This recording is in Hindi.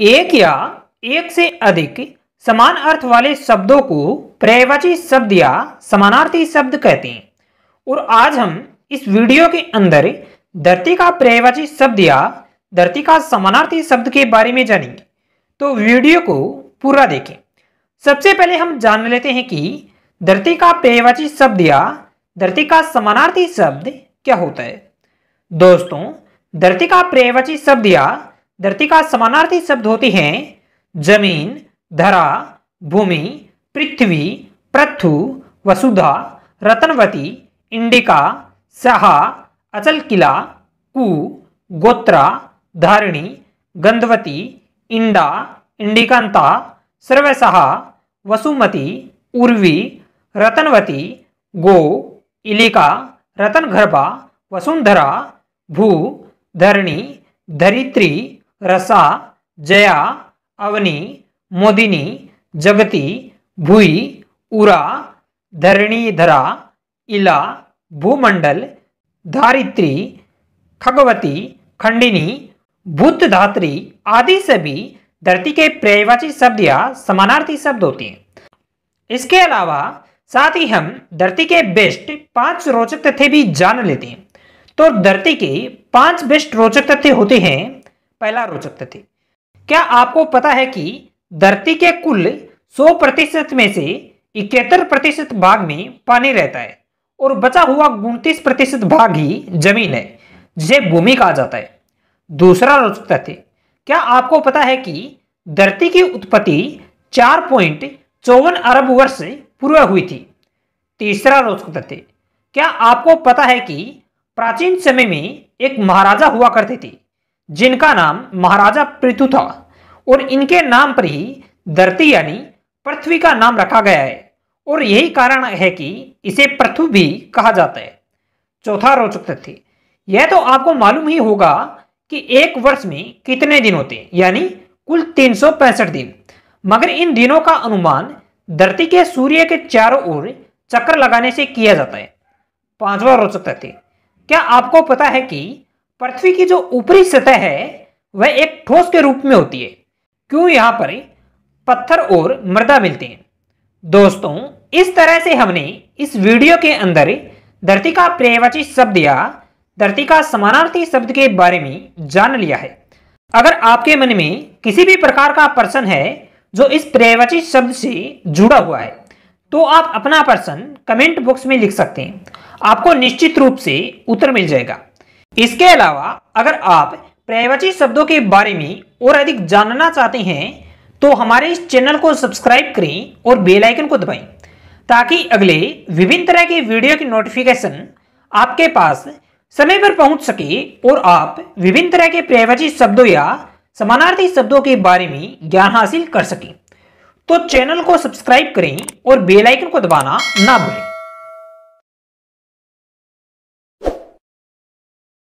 एक या एक से अधिक समान अर्थ वाले शब्दों को प्रयवाची शब्द या समानार्थी शब्द कहते हैं और आज हम इस वीडियो के अंदर धरती का प्रयवाची शब्द या धरती का समानार्थी शब्द के बारे में जानेंगे तो वीडियो को पूरा देखें सबसे पहले हम जान लेते हैं कि धरती का प्रयवाची शब्द या धरती का समानार्थी शब्द क्या होता है दोस्तों धरती का प्रयवाची शब्द या धरती का समानार्थी शब्द होते हैं जमीन धरा भूमि पृथ्वी पृथु वसुधा रतनवती इंडिका सहा अचल किला कु गोत्रा धारिणी गंधवती इंडा इंडिकांता सर्वसहा वसुमती उर्वी रतनवती गो इलिका रतनगर्भा वसुंधरा भू धरणी धरित्री रसा जया अवनी मोदिनी जगती भूई उरा धरणीधरा इला भूमंडल धारित्री खगवती खंडिनी भूत धात्री आदि सभी धरती के प्रयवाची शब्द या समानार्थी शब्द होते हैं इसके अलावा साथ ही हम धरती के बेस्ट पांच रोचक तथ्य भी जान लेते हैं तो धरती के पांच बेस्ट रोचक तथ्य होते हैं पहला रोचक तथ्य क्या आपको पता है कि धरती के कुल 100 प्रतिशत में से इकहत्तर प्रतिशत भाग में पानी रहता है और बचा हुआ उनतीस प्रतिशत भाग ही जमीन है जिसे भूमि कहा जाता है दूसरा रोचक तथ्य क्या आपको पता है कि धरती की उत्पत्ति चार पॉइंट चौवन अरब वर्ष पूर्व हुई थी तीसरा रोचक तथ्य क्या आपको पता है कि प्राचीन समय में एक महाराजा हुआ करते थे जिनका नाम महाराजा पृथु था और इनके नाम पर ही धरती यानी पृथ्वी का नाम रखा गया है और यही कारण है कि इसे पृथु भी कहा जाता है चौथा रोचक तथ्य यह तो आपको मालूम ही होगा कि एक वर्ष में कितने दिन होते हैं यानी कुल तीन दिन मगर इन दिनों का अनुमान धरती के सूर्य के चारों ओर चक्कर लगाने से किया जाता है पांचवा रोचक तथ्य क्या आपको पता है कि पृथ्वी की जो ऊपरी सतह है वह एक ठोस के रूप में होती है क्यों यहाँ पर पत्थर और मृदा मिलते हैं दोस्तों इस तरह से हमने इस वीडियो के अंदर धरती का प्रयवाची शब्द या धरती का समानार्थी शब्द के बारे में जान लिया है अगर आपके मन में किसी भी प्रकार का प्रश्न है जो इस प्रयवाची शब्द से जुड़ा हुआ है तो आप अपना प्रश्न कमेंट बॉक्स में लिख सकते हैं आपको निश्चित रूप से उत्तर मिल जाएगा इसके अलावा अगर आप पर्यायवाची शब्दों के बारे में और अधिक जानना चाहते हैं तो हमारे इस चैनल को सब्सक्राइब करें और बेल आइकन को दबाएं ताकि अगले विभिन्न तरह के वीडियो की नोटिफिकेशन आपके पास समय पर पहुंच सके और आप विभिन्न तरह के पर्यायवाची शब्दों या समानार्थी शब्दों के बारे में ज्ञान हासिल कर सकें तो चैनल को सब्सक्राइब करें और बेलाइकन को दबाना ना भूलें